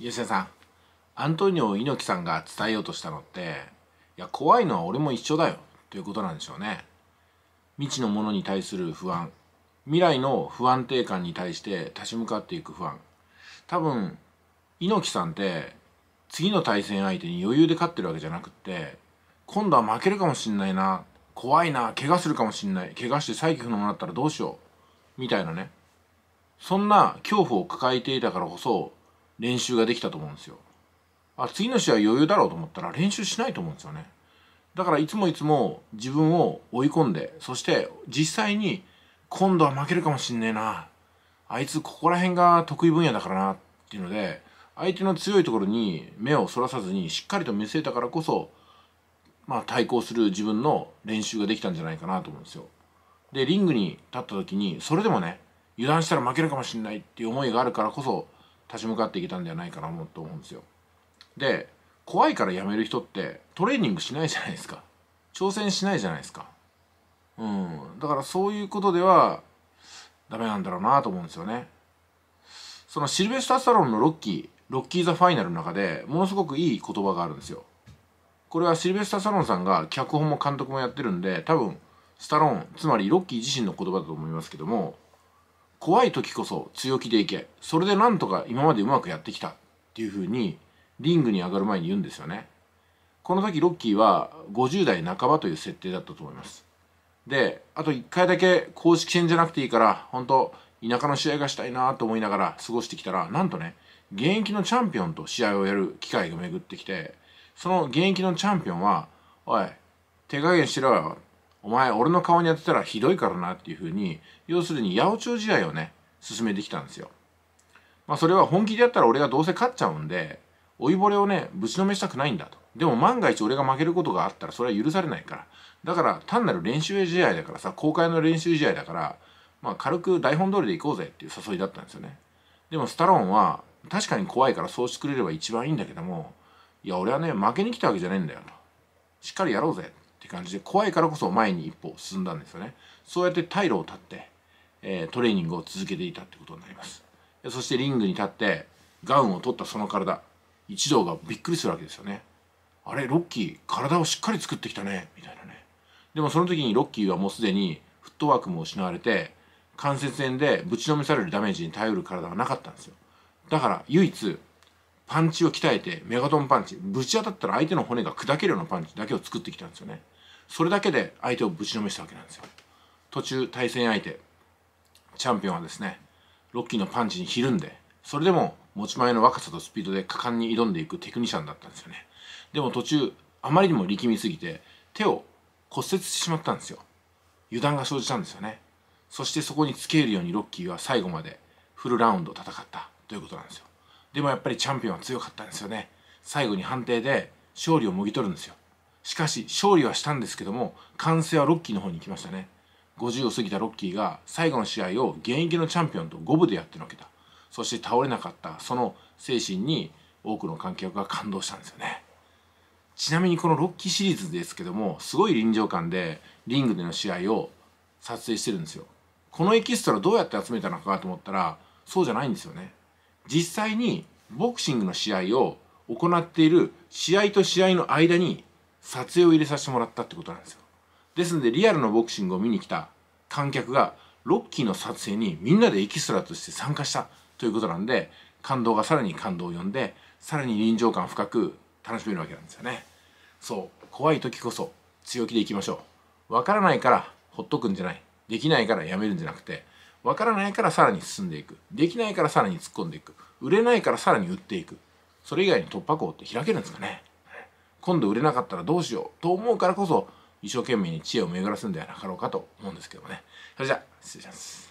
吉田さんアントニオ猪木さんが伝えようとしたのっていや怖いのは俺も一緒だよということなんでしょうね未知のものに対する不安未来の不安定感に対して立ち向かっていく不安多分猪木さんって次の対戦相手に余裕で勝ってるわけじゃなくって今度は負けるかもしんないな怖いな怪我するかもしんない怪我して再起不能になったらどうしようみたいなねそんな恐怖を抱えていたからこそ練習ができたと思うんですよ。あ次の試合余裕だろうと思ったら練習しないと思うんですよね。だからいつもいつも自分を追い込んでそして実際に今度は負けるかもしんねえなあいつここら辺が得意分野だからなっていうので相手の強いところに目をそらさずにしっかりと見据えたからこそまあ対抗する自分の練習ができたんじゃないかなと思うんですよ。でリングに立った時にそれでもね油断したら負けるかもしんないっていう思いがあるからこそ立ち向かっていけたんじゃないかなと思うんですよ。で怖いから辞める人ってトレーニングしないじゃないですか挑戦しないじゃないですか。うん、だからそういうことではダメなんだろうなと思うんですよね。そのシルベスタ・ー・サロンのロッキー、ロッキー・ザ・ファイナルの中でものすごくいい言葉があるんですよ。これはシルベスタ・ー・サロンさんが脚本も監督もやってるんで多分スタローン、つまりロッキー自身の言葉だと思いますけども怖い時こそ強気でいけそれでなんとか今までうまくやってきたっていうふうにリングに上がる前に言うんですよねこの時ロッキーは50代半ばという設定だったと思いますであと1回だけ公式戦じゃなくていいから本当田舎の試合がしたいなと思いながら過ごしてきたらなんとね現役のチャンピオンと試合をやる機会が巡ってきてその現役のチャンピオンは「おい手加減しろよ」お前俺の顔に当てたらひどいからなっていうふうに要するに八百長試合をね進めてきたんですよ。まあ、それは本気でやったら俺がどうせ勝っちゃうんで老いぼれをねぶちのめしたくないんだと。でも万が一俺が負けることがあったらそれは許されないからだから単なる練習試合だからさ公開の練習試合だから、まあ、軽く台本通りで行こうぜっていう誘いだったんですよね。でもスタローンは確かに怖いからそうしてくれれば一番いいんだけどもいや俺はね負けに来たわけじゃないんだよとしっかりやろうぜ感じで怖いからこそ前に一歩進んだんですよねそうやって退路を断って、えー、トレーニングを続けていたってことになりますそしてリングに立ってガウンを取ったその体一同がびっくりするわけですよねあれロッキー体をしっかり作ってきたねみたいなねでもその時にロッキーはもうすでにフットワークも失われて関節炎でぶちのめされるダメージに頼る体はなかったんですよだから唯一パンチを鍛えてメガトンパンチぶち当たったら相手の骨が砕けるようなパンチだけを作ってきたんですよねそれだけで相手をぶちのめしたわけなんですよ途中対戦相手チャンピオンはですねロッキーのパンチにひるんでそれでも持ち前の若さとスピードで果敢に挑んでいくテクニシャンだったんですよねでも途中あまりにも力みすぎて手を骨折してしまったんですよ油断が生じたんですよねそしてそこにつけるようにロッキーは最後までフルラウンド戦ったということなんですよでもやっぱりチャンピオンは強かったんですよね最後に判定で勝利をもぎ取るんですよしかし勝利はしたんですけども完成はロッキーの方に行きましたね50を過ぎたロッキーが最後の試合を現役のチャンピオンと五分でやってのけたそして倒れなかったその精神に多くの観客が感動したんですよねちなみにこのロッキーシリーズですけどもすごい臨場感でリングでの試合を撮影してるんですよこのエキストラどうやって集めたのかと思ったらそうじゃないんですよね実際にボクシングの試合を行っている試合と試合の間に撮影を入れさせてもらったってことなんですよですのでリアルのボクシングを見に来た観客がロッキーの撮影にみんなでエキストラとして参加したということなんで感動がさらに感動を呼んでさらに臨場感深く楽しめるわけなんですよねそう怖い時こそ強気でいきましょうわからないからほっとくんじゃないできないからやめるんじゃなくてわからないからさらに進んでいくできないからさらに突っ込んでいく売れないからさらに売っていくそれ以外に突破口って開けるんですかね今度売れなかったらどうしようと思うからこそ一生懸命に知恵を巡らすんではなかろうかと思うんですけどもねそれじゃあ失礼します